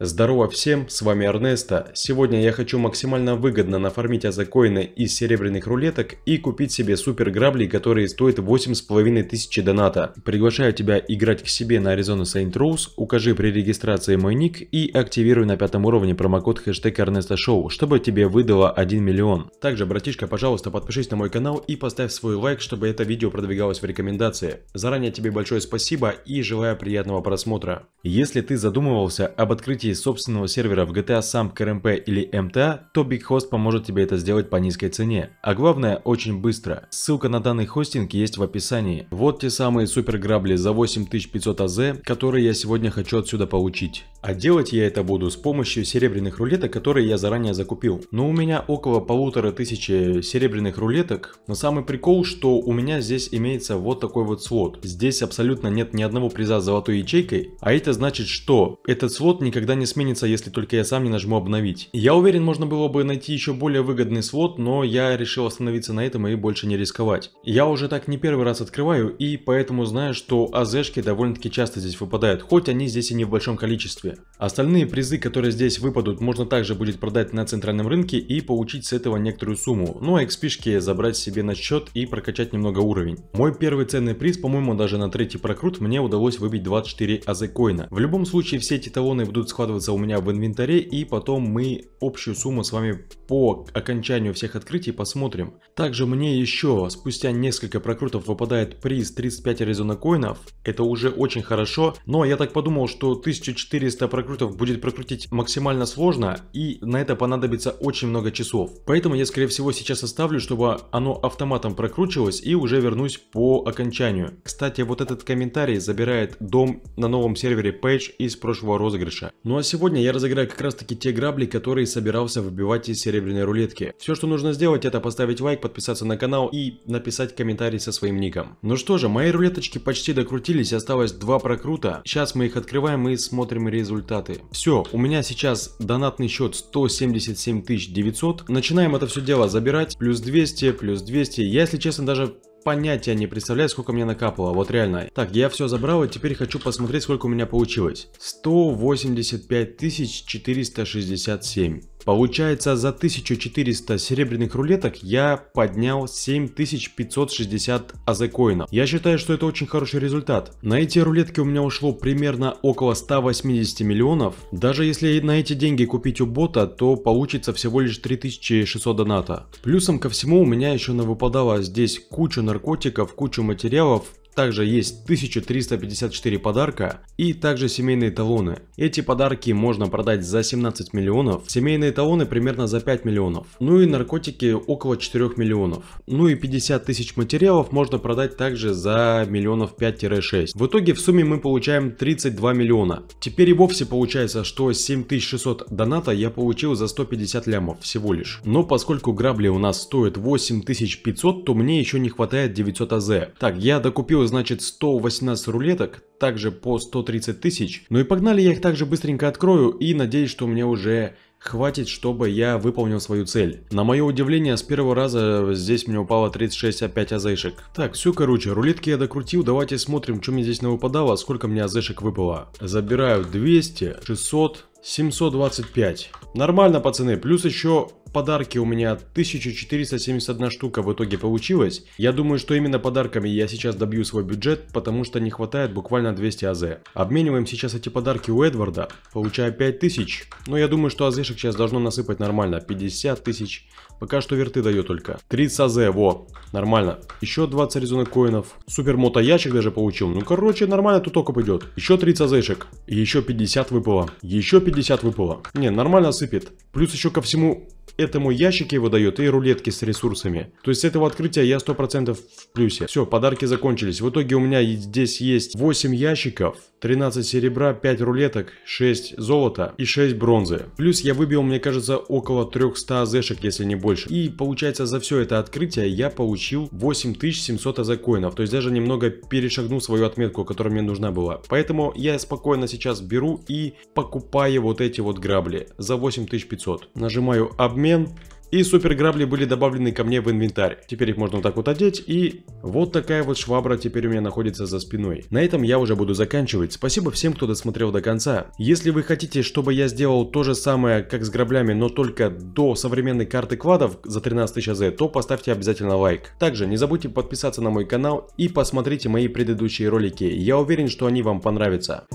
Здорово всем, с вами Эрнесто. Сегодня я хочу максимально выгодно нафармить азакоины из серебряных рулеток и купить себе супер грабли, которые стоят 8500 доната. Приглашаю тебя играть к себе на Arizona Saint Rose, укажи при регистрации мой ник и активируй на пятом уровне промокод хэштег Эрнесто Шоу, чтобы тебе выдало 1 миллион. Также, братишка, пожалуйста, подпишись на мой канал и поставь свой лайк, чтобы это видео продвигалось в рекомендации. Заранее тебе большое спасибо и желаю приятного просмотра. Если ты задумывался об открытии выйти собственного сервера в GTA сам КРМП или MTA, а, то BigHost поможет тебе это сделать по низкой цене. А главное, очень быстро. Ссылка на данный хостинг есть в описании. Вот те самые суперграбли за 8500 АЗ, которые я сегодня хочу отсюда получить. А делать я это буду с помощью серебряных рулеток, которые я заранее закупил. Но у меня около полутора тысячи серебряных рулеток. Но самый прикол, что у меня здесь имеется вот такой вот слот. Здесь абсолютно нет ни одного приза золотой ячейкой, а это значит, что этот слот никогда не сменится, если только я сам не нажму обновить. Я уверен, можно было бы найти еще более выгодный свод, но я решил остановиться на этом и больше не рисковать. Я уже так не первый раз открываю, и поэтому знаю, что АЗшки довольно-таки часто здесь выпадают, хоть они здесь и не в большом количестве. Остальные призы, которые здесь выпадут, можно также будет продать на центральном рынке и получить с этого некоторую сумму, ну а экспишки забрать себе на счет и прокачать немного уровень. Мой первый ценный приз, по-моему, даже на третий прокрут мне удалось выбить 24 АЗ коина. В любом случае все эти талоны будут схватывать складываться у меня в инвентаре, и потом мы общую сумму с вами по окончанию всех открытий посмотрим. Также мне еще спустя несколько прокрутов выпадает приз 35 Аризона коинов. Это уже очень хорошо, но я так подумал, что 1400 прокрутов будет прокрутить максимально сложно и на это понадобится очень много часов. Поэтому я скорее всего сейчас оставлю, чтобы оно автоматом прокручивалось и уже вернусь по окончанию. Кстати, вот этот комментарий забирает дом на новом сервере Page из прошлого розыгрыша. Ну а сегодня я разыграю как раз таки те грабли, которые собирался выбивать из серебряной рулетки. Все, что нужно сделать, это поставить лайк, подписаться на канал и написать комментарий со своим ником. Ну что же, мои рулеточки почти докрутились, осталось два прокрута. Сейчас мы их открываем и смотрим результаты. Все, у меня сейчас донатный счет 177 900. Начинаем это все дело забирать. Плюс 200, плюс 200. Я, если честно, даже понятия не представляю, сколько мне накапало, вот реально. Так, я все забрал, и теперь хочу посмотреть, сколько у меня получилось. 185 467. Получается, за 1400 серебряных рулеток я поднял 7560 азекоинов. Я считаю, что это очень хороший результат. На эти рулетки у меня ушло примерно около 180 миллионов. Даже если на эти деньги купить у бота, то получится всего лишь 3600 доната. Плюсом ко всему у меня еще навыпадало здесь кучу наркотиков, кучу материалов также есть 1354 подарка и также семейные талоны. Эти подарки можно продать за 17 миллионов, семейные талоны примерно за 5 миллионов, ну и наркотики около 4 миллионов. Ну и 50 тысяч материалов можно продать также за миллионов 5-6. В итоге в сумме мы получаем 32 миллиона. Теперь и вовсе получается, что 7600 доната я получил за 150 лямов всего лишь. Но поскольку грабли у нас стоят 8500, то мне еще не хватает 900 АЗ. Так, я докупил значит 118 рулеток, также по 130 тысяч. Ну и погнали, я их также быстренько открою и надеюсь, что у меня уже хватит, чтобы я выполнил свою цель. На мое удивление, с первого раза здесь мне упало 36 опять азышек. Так, все короче, рулетки я докрутил, давайте смотрим, что мне здесь выпадало, сколько мне азышек выпало. Забираю 200, 600, 725. Нормально, пацаны, плюс еще подарки у меня 1471 штука в итоге получилось. Я думаю, что именно подарками я сейчас добью свой бюджет, потому что не хватает буквально 200 АЗ. Обмениваем сейчас эти подарки у Эдварда, получая 5000. Но я думаю, что АЗшек сейчас должно насыпать нормально, 50 тысяч. Пока что верты дает только. 30 АЗ, во, нормально. Еще 20 резонок коинов. Супер мотоячек даже получил. Ну короче, нормально тут окоп идет. Еще 30 АЗшек. Еще 50 выпало. Еще 50 выпало. Не, нормально сыпет. Плюс еще ко всему этому ящики выдает и рулетки с ресурсами. То есть с этого открытия я 100% в плюсе. Все, подарки закончились. В итоге у меня здесь есть 8 ящиков, 13 серебра, 5 рулеток, 6 золота и 6 бронзы. Плюс я выбил, мне кажется, около 300 азешек, если не больше. И получается за все это открытие я получил 8700 азекоинов. То есть даже немного перешагнул свою отметку, которая мне нужна была. Поэтому я спокойно сейчас беру и покупаю вот эти вот грабли за 8500 500. Нажимаю «Обмен». И супер грабли были добавлены ко мне в инвентарь. Теперь их можно вот так вот одеть. И вот такая вот швабра теперь у меня находится за спиной. На этом я уже буду заканчивать. Спасибо всем, кто досмотрел до конца. Если вы хотите, чтобы я сделал то же самое, как с граблями, но только до современной карты квадов за 13 тысяч АЗ, то поставьте обязательно лайк. Также не забудьте подписаться на мой канал и посмотрите мои предыдущие ролики. Я уверен, что они вам понравятся.